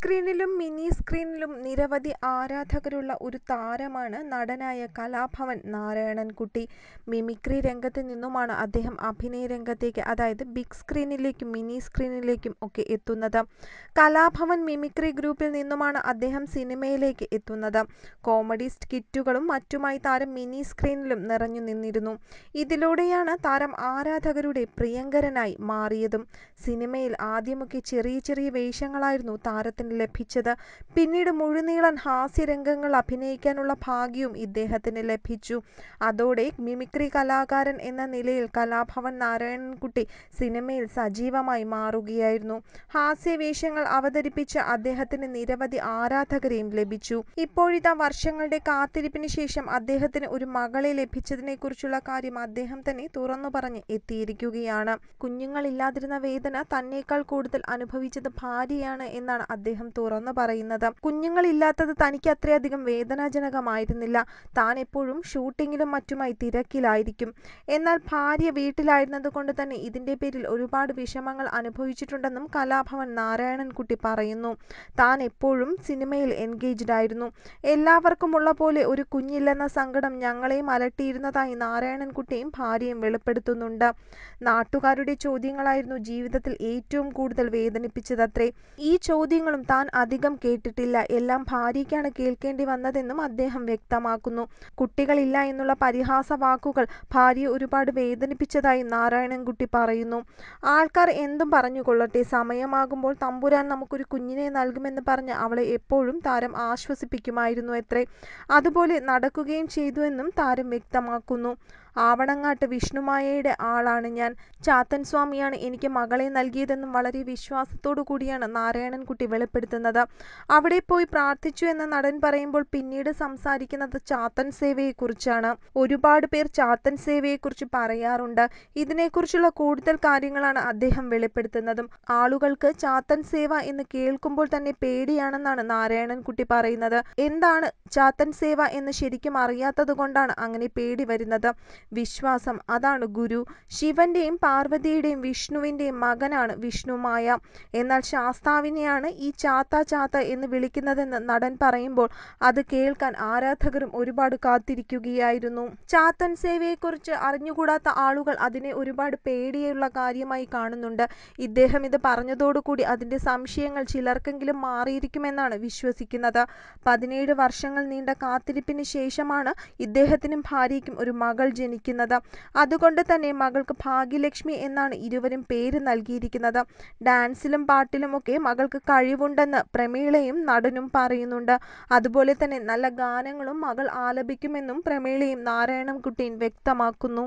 സ്ക്രീനിലും mini സ്ക്രീനിലും നിരവധി ആരാധകരുള്ള ഒരു താരമാണ് നടനായ കലാഭവൻ നാരായണൻകുട്ടി മിമിക്രി രംഗത്ത് നിന്നുമാണ് അദ്ദേഹം അഭിനയ രംഗത്തേക്ക് അതായത് ബിഗ് സ്ക്രീനിലേക്കും മിനി സ്ക്രീനിലേക്കും ഒക്കെ എത്തുന്നത് കലാഭവൻ മിമിക്രി ഗ്രൂപ്പിൽ നിന്നുമാണ് അദ്ദേഹം സിനിമയിലേക്ക് എത്തുന്നത് കോമഡി സ്കിറ്റുകളും മറ്റുമായി താരം മിനി സ്ക്രീനിലും നിറഞ്ഞു നിന്നിരുന്നു ഇതിലൂടെയാണ് താരം ആരാധകരുടെ പ്രിയങ്കരനായി മാറിയതും സിനിമയിൽ ആദ്യമൊക്കെ ചെറിയ ചെറിയ വേഷങ്ങളായിരുന്നു താരത്തിന് ലഭിച്ചത് പിന്നീട് മുഴുനീളൻ ഹാസ്യരംഗങ്ങൾ അഭിനയിക്കാനുള്ള ഭാഗ്യവും ഇദ്ദേഹത്തിന് ലഭിച്ചു അതോടെ മിമിക്രി കലാകാരൻ എന്ന നിലയിൽ കലാഭവൻ നാരായണൻകുട്ടി സിനിമയിൽ സജീവമായി മാറുകയായിരുന്നു ഹാസ്യവേഷങ്ങൾ അവതരിപ്പിച്ച അദ്ദേഹത്തിന് നിരവധി ആരാധകരെയും ലഭിച്ചു ഇപ്പോഴിതാ വർഷങ്ങളുടെ കാത്തിരിപ്പിന് ശേഷം അദ്ദേഹത്തിന് ഒരു മകളെ ലഭിച്ചതിനെക്കുറിച്ചുള്ള കാര്യം അദ്ദേഹം തന്നെ തുറന്നു പറഞ്ഞ് എത്തിയിരിക്കുകയാണ് കുഞ്ഞുങ്ങളില്ലാതിരുന്ന വേദന തന്നേക്കാൾ കൂടുതൽ അനുഭവിച്ചത് ഭാര്യയാണ് എന്നാണ് അദ്ദേഹം അദ്ദേഹം തുറന്നു പറയുന്നത് കുഞ്ഞുങ്ങളില്ലാത്തത് തനിക്ക് അത്രയധികം വേദനാജനകമായിരുന്നില്ല താൻ എപ്പോഴും ഷൂട്ടിങ്ങിലും മറ്റുമായി തിരക്കിലായിരിക്കും എന്നാൽ ഭാര്യ വീട്ടിലായിരുന്നതുകൊണ്ട് തന്നെ ഇതിന്റെ പേരിൽ ഒരുപാട് വിഷമങ്ങൾ അനുഭവിച്ചിട്ടുണ്ടെന്നും കലാഭവൻ നാരായണൻകുട്ടി പറയുന്നു താൻ എപ്പോഴും സിനിമയിൽ എൻഗേജ്ഡ് ആയിരുന്നു എല്ലാവർക്കുമുള്ള പോലെ ഒരു കുഞ്ഞില്ലെന്ന സങ്കടം ഞങ്ങളെയും അലട്ടിയിരുന്നതായി നാരായണൻകുട്ടിയും ഭാര്യയും വെളിപ്പെടുത്തുന്നുണ്ട് നാട്ടുകാരുടെ ചോദ്യങ്ങളായിരുന്നു ജീവിതത്തിൽ ഏറ്റവും കൂടുതൽ വേദനിപ്പിച്ചതത്രേ ഈ ചോദ്യങ്ങളും താൻ അധികം കേട്ടിട്ടില്ല. എല്ലാം ഭാര്യയ്ക്കാണ് കേൾക്കേണ്ടി വന്നതെന്നും അദ്ദേഹം വ്യക്തമാക്കുന്നു. കുട്ടികളില്ല എന്നുള്ള പരിഹാസവാക്കുകൾ ഭാര്യയെ ഒരുപാട് വേദനിപ്പിച്ചതായി നാരായണൻകുട്ടി പറയുന്നു. ആൾക്കാർ എന്തും പറഞ്ഞുകൊള്ളട്ടെ, സമയമാകുമ്പോൾ തമ്പുരാൻ നമുക്കൊരു കുഞ്ഞിനെ നൽകുമെന്ന് പറഞ്ഞ് അവളെ എപ്പോഴും താരം ആശ്വസിപ്പിക്കുമായിരുന്നുവത്രേ. അതുപോലെ നടക്കുകയും ചെയ്തുവെന്നും താരം വ്യക്തമാക്കുന്നു. ആവണങ്ങാട്ട് വിഷ്ണുമായയുടെ ആളാണ് ഞാൻ. ചാത്തൻ സ്വാമിയാണ് എനിക്ക് മകളെ നൽകിയതെന്നും വളരെ വിശ്വാസത്തോടു കൂടിയാണ് നാരായണൻകുട്ടി വെളിപ്പെടുത്തുന്നത്. അവിടെ പോയി പ്രാർത്ഥിച്ചു എന്ന് നടൻ പറയുമ്പോൾ പിന്നീട് സംസാരിക്കുന്നത് ചാത്തൻ സേവയെക്കുറിച്ചാണ്. ഒരുപാട് പേർ ചാത്തൻ സേവയെക്കുറിച്ച് പറയാറുണ്ട്. ഇതിനെക്കുറിച്ചുള്ള കൂടുതൽ കാര്യങ്ങളാണ് അദ്ദേഹം വെളിപ്പെടുത്തുന്നതും. ആളുകൾക്ക് ചാത്തൻ സേവ എന്ന് കേൾക്കുമ്പോൾ തന്നെ പേടിയാണെന്നാണ് നാരായണൻകുട്ടി പറയുന്നത്. എന്താണ് ചാത്തൻ സേവ എന്ന് ശരിക്കും അറിയാത്തതുകൊണ്ടാണ് അങ്ങനെ പേടി വരുന്നത്. വിശ്വാസം. അതാണ് ഗുരു. ശിവന്റെയും പാർവതിയുടെയും വിഷ്ണുവിന്റെയും മകനാണ് വിഷ്ണുമായ. എന്നാൽ ശാസ്താവിനെയാണ് ഈ ചാത്ത ചാത്ത എന്ന് വിളിക്കുന്നതെന്ന് നടൻ പറയുമ്പോൾ അത് കേൾക്കാൻ ആരാധകരും ഒരുപാട് കാത്തിരിക്കുകയായിരുന്നു. ചാത്തൻ സേവയെക്കുറിച്ച് അറിഞ്ഞുകൂടാത്ത ആളുകൾ അതിനെ ഒരുപാട് പേടിയുള്ള കാര്യമായി കാണുന്നുണ്ട്. ഇദ്ദേഹം ഇത് പറഞ്ഞതോടുകൂടി അതിന്റെ സംശയങ്ങൾ ചിലർക്കെങ്കിലും മാറിയിരിക്കുമെന്നാണ് വിശ്വസിക്കുന്നത്. പതിനേഴ് വർഷങ്ങൾ നീണ്ട കാത്തിരിപ്പിന് ശേഷമാണ് ഇദ്ദേഹത്തിനും ഭാര്യയ്ക്കും ഒരു മകൾ ജനിച്ചത് നിൽക്കുന്നത് അതുകൊണ്ട് തന്നെ മകൾക്ക് ഭാഗ്യലക്ഷ്മി എന്നാണ് ഇരുവരും പേര് നൽകിയിരിക്കുന്നത് ഡാൻസിലും പാട്ടിലുമൊക്കെ മകൾക്ക് കഴിവുണ്ടെന്ന് പ്രമീളയും നടനും പറയുന്നുണ്ട് അതുപോലെ തന്നെ നല്ല ഗാനങ്ങളും മകൾ ആലപിക്കുമെന്നും പ്രമീളയും നാരായണൻകുട്ടിയും വ്യക്തമാക്കുന്നു